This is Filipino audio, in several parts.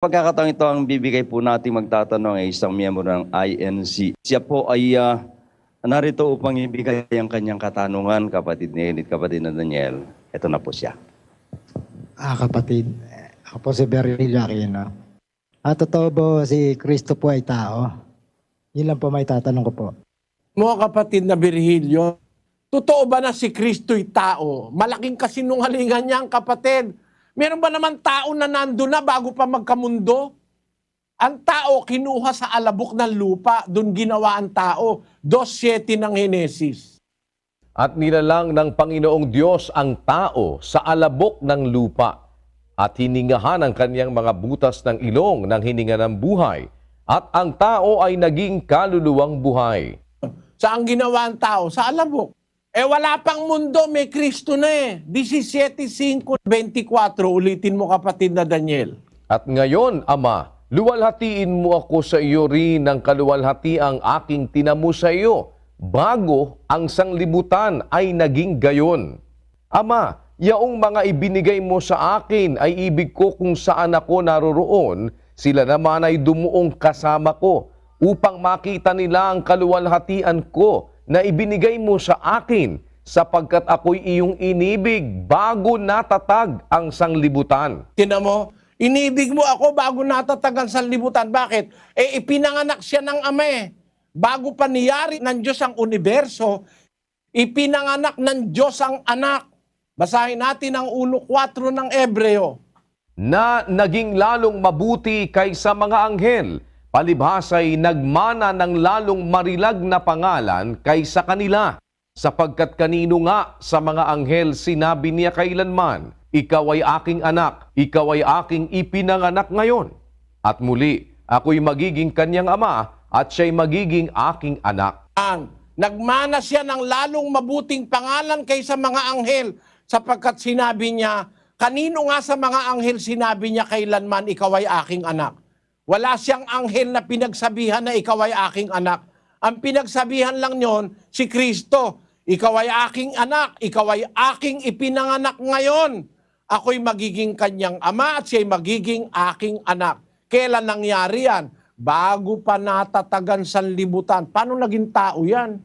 Pagkakataong ito ang bibigay po natin magtatanong ay isang miyembro ng INC. Siya po ay uh, narito upang ibigay ang kanyang katanungan, kapatid ni Enid, kapatid na Daniel. Ito na po siya. Ah, kapatid. Ako po si Beryl Aquino. Ah, totoo ba si Kristo po ay tao? Yun lang po may tatanong ko po. Mga kapatid na Virgilio, totoo ba na si Kristo'y tao? Malaking kasinungalingan niya ang kapatid. Meron ba naman tao na nando na bago pa magkamundo? Ang tao kinuha sa alabok ng lupa, doon ginawa ang tao. 2.7 ng Henesis. At nilalang ng Panginoong Diyos ang tao sa alabok ng lupa at hiningahan ang kanyang mga butas ng ilong ng hininga ng buhay at ang tao ay naging kaluluwang buhay. Sa ang ginawa ang tao? Sa alabok. Eh wala pang mundo, may Kristo na eh. 17.5.24, ulitin mo kapatid na Daniel. At ngayon, Ama, luwalhatiin mo ako sa iyo rin ng kaluwalhati ang aking tinamo sa iyo, bago ang sanglibutan ay naging gayon. Ama, yaong mga ibinigay mo sa akin ay ibig ko kung saan ako naroroon, sila naman ay dumuong kasama ko, upang makita nila ang kaluwalhatian ko na ibinigay mo sa akin sapagkat ako'y iyong inibig bago natatag ang sanglibutan. Tinan mo, inibig mo ako bago natatag ang sanglibutan. Bakit? Eh, ipinanganak siya ng ama eh. Bago pa niyari ng Diyos ang universo, ipinanganak ng Diyos ang anak. Basahin natin ang 1.4 ng Ebreo. Na naging lalong mabuti kaysa mga anghel palibhasa'y nagmana ng lalong marilag na pangalan kaysa kanila, sapagkat kanino nga sa mga anghel sinabi niya kailanman, Ikaw ay aking anak, ikaw ay aking ipinanganak ngayon. At muli, ako'y magiging kanyang ama at siya'y magiging aking anak. Ang nagmana siya ng lalong mabuting pangalan kaysa mga anghel sapagkat sinabi niya, kanino nga sa mga anghel sinabi niya kailanman ikaw ay aking anak. Wala siyang anghel na pinagsabihan na ikaw ay aking anak. Ang pinagsabihan lang niyon, si Kristo. Ikaw ay aking anak, ikaw ay aking ipinanganak ngayon. Ako'y magiging kanyang ama at siya'y magiging aking anak. Kailan nangyari yan? Bago pa natatagan sa libutan. Paano naging tao yan?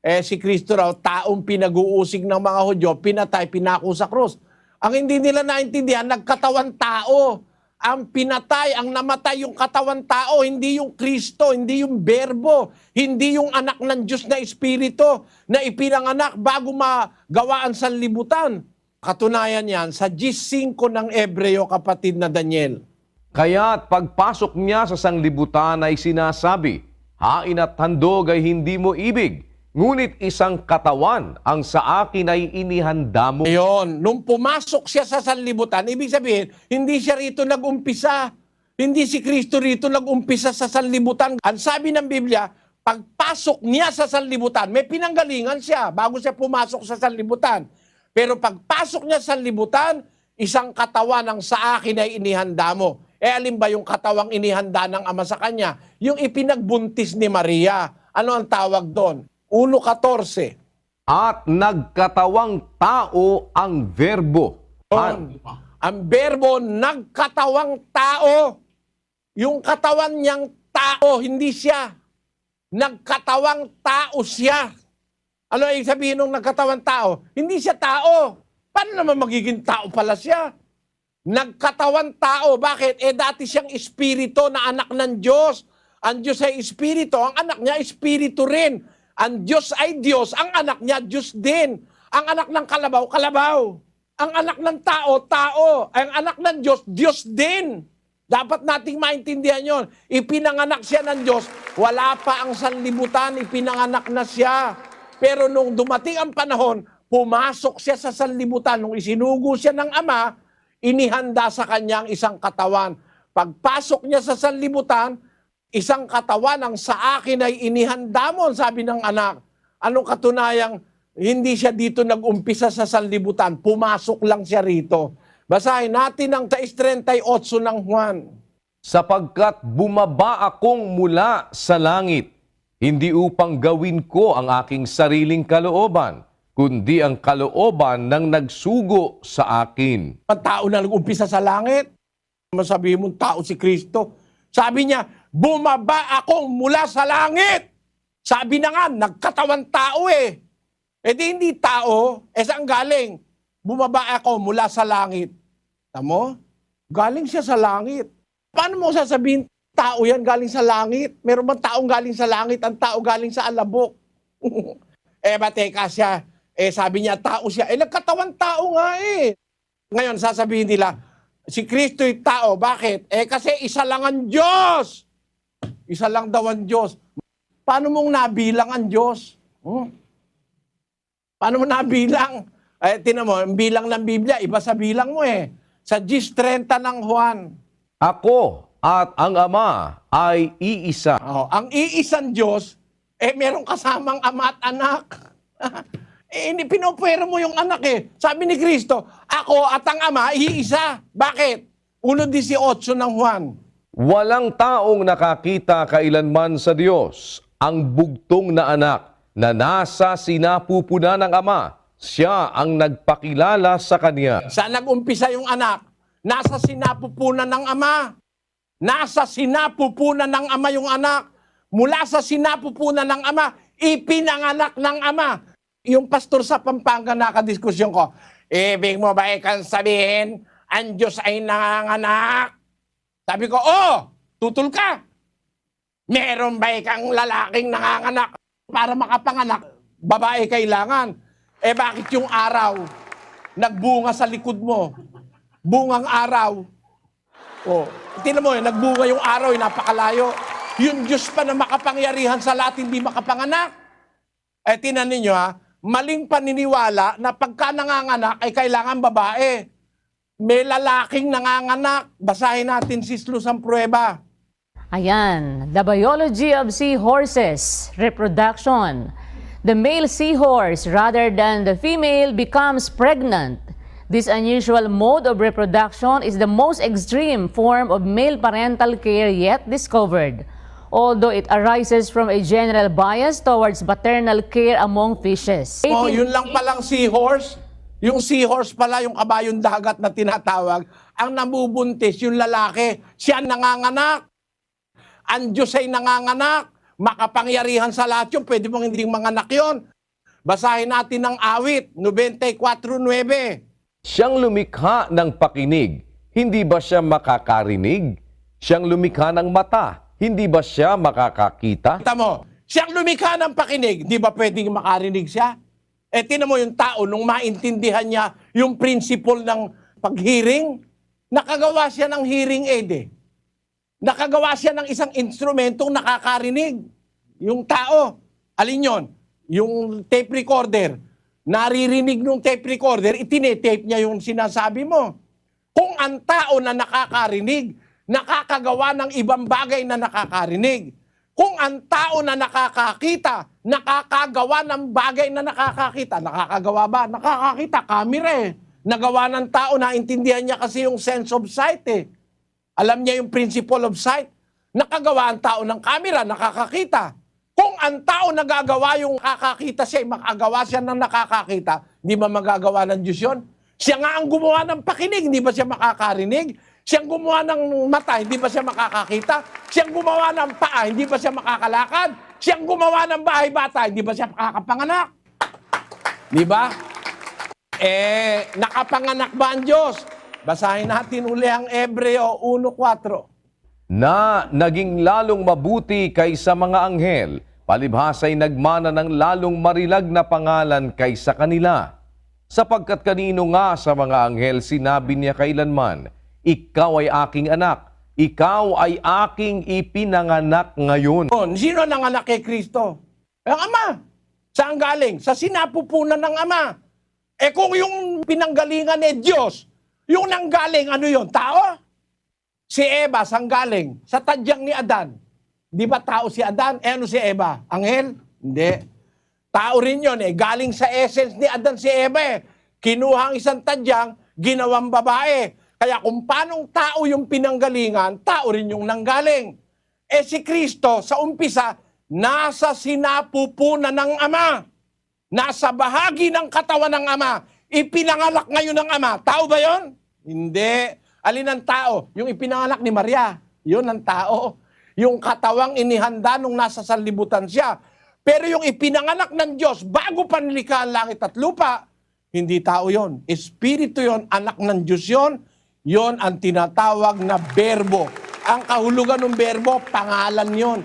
Eh si Kristo raw, taong pinag-uusig ng mga Hudyo, pinatay, pinako sa krus. Ang hindi nila naintindihan, nagkatawan tao ang pinatay, ang namatay yung katawan tao, hindi yung Kristo, hindi yung berbo, hindi yung anak ng Diyos na Espiritu na ipinanganak bago magawa ang sanlibutan. Katunayan yan sa G5 ng Ebreo, kapatid na Daniel. Kaya at pagpasok niya sa sanglibutan ay sinasabi, Hain at handog ay hindi mo ibig, Ngunit isang katawan ang sa akin ay inihanda mo. Ayun, nung pumasok siya sa sanlibutan, ibig sabihin, hindi siya rito nag-umpisa. Hindi si Kristo rito nag-umpisa sa sanlibutan. Ang sabi ng Biblia, pagpasok niya sa sanlibutan, may pinanggalingan siya bago siya pumasok sa sanlibutan. Pero pagpasok niya sa sanlibutan, isang katawan ang sa akin ay inihanda mo. Eh alin ba yung katawang inihanda ng ama sa kanya? Yung ipinagbuntis ni Maria. Ano ang tawag doon? 1.14. At nagkatawang tao ang verbo. Ang, ang verbo, nagkatawang tao. Yung katawan niyang tao, hindi siya. Nagkatawang tao siya. Ano ibig sabihin ng nagkatawang tao? Hindi siya tao. Paano naman magiging tao pala siya? Nagkatawang tao. Bakit? Eh dati siyang espirito na anak ng Diyos. Ang Diyos ay espirito. Ang anak niya, espiritu rin. Ang Diyos ay Diyos, ang anak niya, Diyos din. Ang anak ng kalabaw, kalabaw. Ang anak ng tao, tao. Ang anak ng Diyos, Diyos din. Dapat nating maintindihan yon. Ipinanganak siya ng Diyos. Wala pa ang sanlibutan, ipinanganak na siya. Pero nung dumating ang panahon, pumasok siya sa sanlibutan. Nung isinugo siya ng Ama, inihanda sa kanya ang isang katawan. Pagpasok niya sa sanlibutan, Isang katawan ang sa akin ay inihanda mo, sabi ng anak. Anong katunayang hindi siya dito nag-umpisa sa sanlibutan, pumasok lang siya rito. Basahin natin ang 38 ng Juan. Sapagkat bumaba akong mula sa langit, hindi upang gawin ko ang aking sariling kalooban, kundi ang kalooban ng nagsugo sa akin. Ang tao na nag-umpisa sa langit, masabihin mong tao si Kristo. Sabi niya, bumaba akong mula sa langit. Sabi na nga, nagkatawan tao eh. E di hindi tao, e saan galing? Bumaba ako mula sa langit. Tamo? Galing siya sa langit. Paano mo sasabihin, tao yan galing sa langit? Meron bang taong galing sa langit? Ang tao galing sa alabok. eh ba, teka siya. Eh sabi niya, tao siya. Eh nagkatawan tao nga eh. Ngayon, sasabihin nila, si Kristo'y tao. Bakit? Eh kasi isa lang ang Diyos. Isa lang daw ang Diyos. Paano mong nabilang ang Diyos? Hmm? Paano mo nabilang? Eh, tinan mo, ang bilang ng Biblia, iba sa bilang mo eh. Sa Gis 30 ng Juan. Ako at ang Ama ay iisa. Oh, ang iisang Diyos, eh merong kasamang ama at anak. eh, hindi pinopwera mo yung anak eh. Sabi ni Kristo, ako at ang ama, iisa. Bakit? 1.18 ng Juan. Walang taong nakakita kailanman sa Diyos ang bugtong na anak na nasa sinapupunan ng ama. Siya ang nagpakilala sa kanya. Saan nagumpisa yung anak? Nasa sinapupunan ng ama. Nasa sinapupunan ng ama yung anak. Mula sa sinapupunan ng ama, ipinanganak ng ama. Yung pastor sa Pampanga nakadiskusyon ko, ibig eh, mo ba ikan sabihin, ang Diyos ay nanganganak? Sabi ko, oh, tutul ka. Meron ba ikang lalaking nanganganak para makapanganak? Babae kailangan. Eh bakit yung araw nagbunga sa likod mo? Bungang araw. Oh, tinan mo, eh, nagbunga yung araw, eh, napakalayo. Yung Diyos pa na makapangyarihan sa lahat, hindi makapanganak. Eh tinan ninyo ha, maling paniniwala na pagka nanganganak ay kailangan babae. May lalaking nanganganak. Basahin natin si Slusang Prueba. Ayan, the biology of seahorses, reproduction. The male seahorse, rather than the female, becomes pregnant. This unusual mode of reproduction is the most extreme form of male parental care yet discovered, although it arises from a general bias towards paternal care among fishes. Oh, yun lang palang seahorse? Yung seahorse pala, yung kabayong dagat na tinatawag, ang nabubuntis yung lalaki, siya nanganganak. Ang Diyos ay nanganganak. Makapangyarihan sa lahat yun. Pwede mong hindi manganak yon. Basahin natin ang awit, 94.9. Siyang lumikha ng pakinig, hindi ba siya makakarinig? Siyang lumikha ng mata, hindi ba siya makakakita? Kita mo, siyang lumikha ng pakinig, di ba pwedeng makarinig siya? Eh tinan mo yung tao, nung maintindihan niya yung principle ng paghiring, nakagawa siya ng hearing aid eh. Nakagawa siya ng isang instrumentong nakakarinig. Yung tao, alin yon? Yung tape recorder. Naririnig ng tape recorder, itinetape niya yung sinasabi mo. Kung ang tao na nakakarinig, nakakagawa ng ibang bagay na nakakarinig, kung ang tao na nakakakita, nakakagawa ng bagay na nakakakita, nakakagawa ba? Nakakakita, camera eh. Nagawa ng tao, naintindihan niya kasi yung sense of sight eh. Alam niya yung principle of sight. Nakagawa ang tao ng camera, nakakakita. Kung ang tao nagagawa yung nakakakita siya, makagawa siya ng nakakakita, hindi ba magagawa ng Diyos yun? Siya nga ang gumawa ng pakinig, hindi ba siya makakarinig? Siyang gumawa ng mata, hindi pa siya makakakita. Siyang gumawa ng paa, hindi pa siya makakalakad. Siyang gumawa ng bahay bata, hindi pa siya makakapanganak. Di ba? Eh, nakapanganak ba ang Diyos? Basahin natin uli ang Ebreo 1.4. Na naging lalong mabuti kaysa mga anghel, palibhasa'y nagmana ng lalong marilag na pangalan kaysa kanila. Sapagkat kanino nga sa mga anghel sinabi niya kailanman, ikaw ay aking anak. Ikaw ay aking ipinanganak ngayon. Sino nanganak kay Kristo? Ang Ama. Saan galing? Sa sinapupunan ng Ama. Eh kung yung pinanggalingan ni Diyos, yung nanggaling, ano yon Tao? Si Eva, saan galing? Sa tadyang ni Adan. Di ba tao si Adan? Eh ano si Eva? Anghel? Hindi. Tao rin yon eh. Galing sa essence ni Adan si Eva eh. Kinuha ang isang tadyang, ginawang babae kaya kung paanong tao yung pinanggalingan, tao rin yung nanggaling. Eh si Kristo sa umpisa, nasa sinapupunan ng Ama. Nasa bahagi ng katawan ng Ama. Ipinangalak ngayon ng Ama. Tao ba yon? Hindi. Alin ang tao? Yung ipinangalak ni Maria. Yun ang tao. Yung katawang inihanda nung nasa sanlibutan siya. Pero yung ipinanganak ng Diyos bago panlika ang langit at lupa, hindi tao yon. Espiritu yon, anak ng Diyos yon, Yon ang tinatawag na berbo. Ang kahulugan ng berbo, pangalan yon.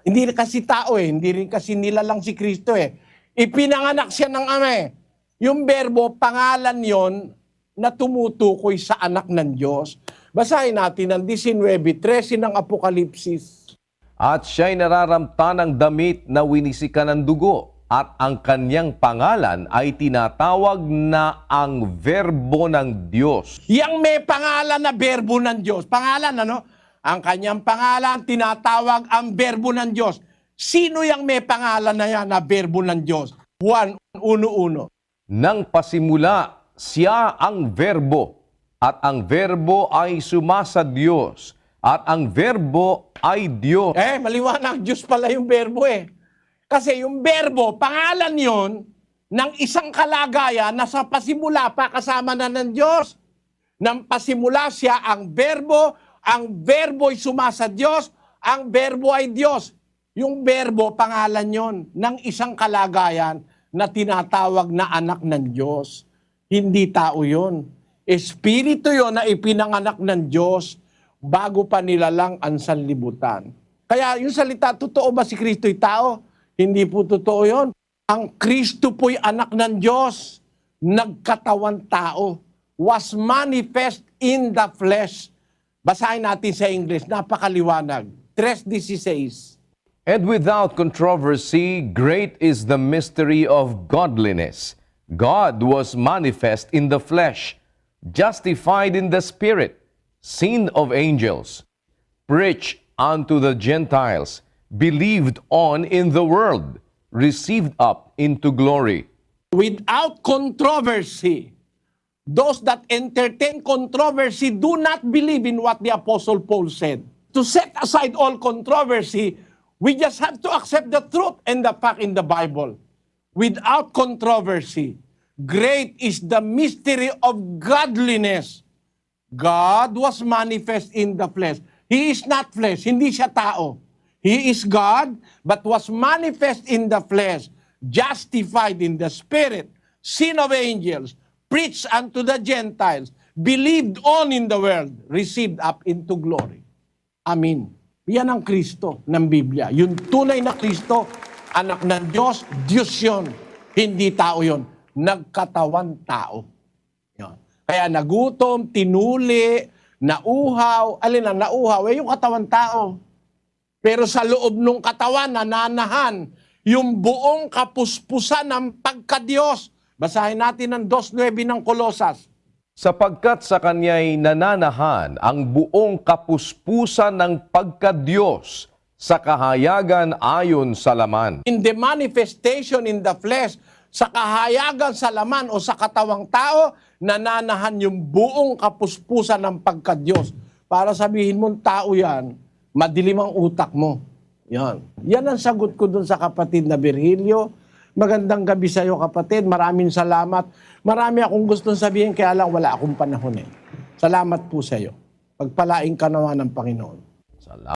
Hindi rin kasi tao eh, hindi rin kasi lang si Kristo eh. Ipinanganak siya ng ama eh. Yung berbo, pangalan yon na tumutukoy sa anak ng Diyos. Basahin natin ang 19.13 ng Apokalipsis. At siya'y nararamtan ng damit na winisika ng dugo at ang kanyang pangalan ay tinatawag na ang verbo ng Diyos. Yang may pangalan na verbo ng Diyos. Pangalan ano? Ang kanyang pangalan tinatawag ang verbo ng Diyos. Sino yang may pangalan na yan na verbo ng Diyos? Juan 1.1 Nang pasimula, siya ang verbo at ang verbo ay sumasa Diyos at ang verbo ay Diyos. Eh, maliwanag Diyos pala yung verbo eh. Kasi yung verbo, pangalan yon ng isang kalagayan na sa pasimula pa kasama na ng Diyos. Nang pasimula siya ang verbo, ang verbo ay sa Diyos, ang verbo ay Diyos. Yung verbo, pangalan yon ng isang kalagayan na tinatawag na anak ng Diyos. Hindi tao yon. Espiritu yon na ipinanganak ng Diyos bago pa nilalang ang sanlibutan. Kaya yung salita, totoo ba si Kristo'y tao? Hindi po totoo yon. Ang Kristo po'y anak ng Diyos, nagkatawan tao, was manifest in the flesh. Basahin natin sa English, napakaliwanag. 3.16 And without controversy, great is the mystery of godliness. God was manifest in the flesh, justified in the spirit, seen of angels, preached unto the Gentiles, believed on in the world, received up into glory. Without controversy, those that entertain controversy do not believe in what the Apostle Paul said. To set aside all controversy, we just have to accept the truth and the fact in the Bible. Without controversy, great is the mystery of godliness. God was manifest in the flesh. He is not flesh, hindi siya tao. He is God, but was manifest in the flesh, justified in the spirit, seen of angels, preached unto the Gentiles, believed on in the world, received up into glory. Amen. Yan ang Kristo ng Biblia. Yung tunay na Kristo, anak ng Diyos, Diyos yun. Hindi tao yun. Nagkatawan tao. Yun. Kaya nagutom, tinuli, nauhaw. Alin na nauhaw? Eh, yung katawan tao. Pero sa loob ng katawan, nananahan yung buong kapuspusan ng pagkadiyos. Basahin natin ang 2.9 ng Kolosas. Sapagkat sa kanya'y nananahan ang buong kapuspusan ng pagkadiyos sa kahayagan ayon sa laman. In the manifestation in the flesh, sa kahayagan sa laman o sa katawang tao, nananahan yung buong kapuspusan ng pagkadiyos. Para sabihin mo, tao yan, Madilim ang utak mo. Yan. Yan ang sagot ko dun sa kapatid na Virgilio. Magandang gabi sa iyo kapatid. Maraming salamat. Marami akong gustong sabihin kaya lang wala akong panahon eh. Salamat po sa iyo. Pagpalaing ka naman ng Panginoon. Salamat.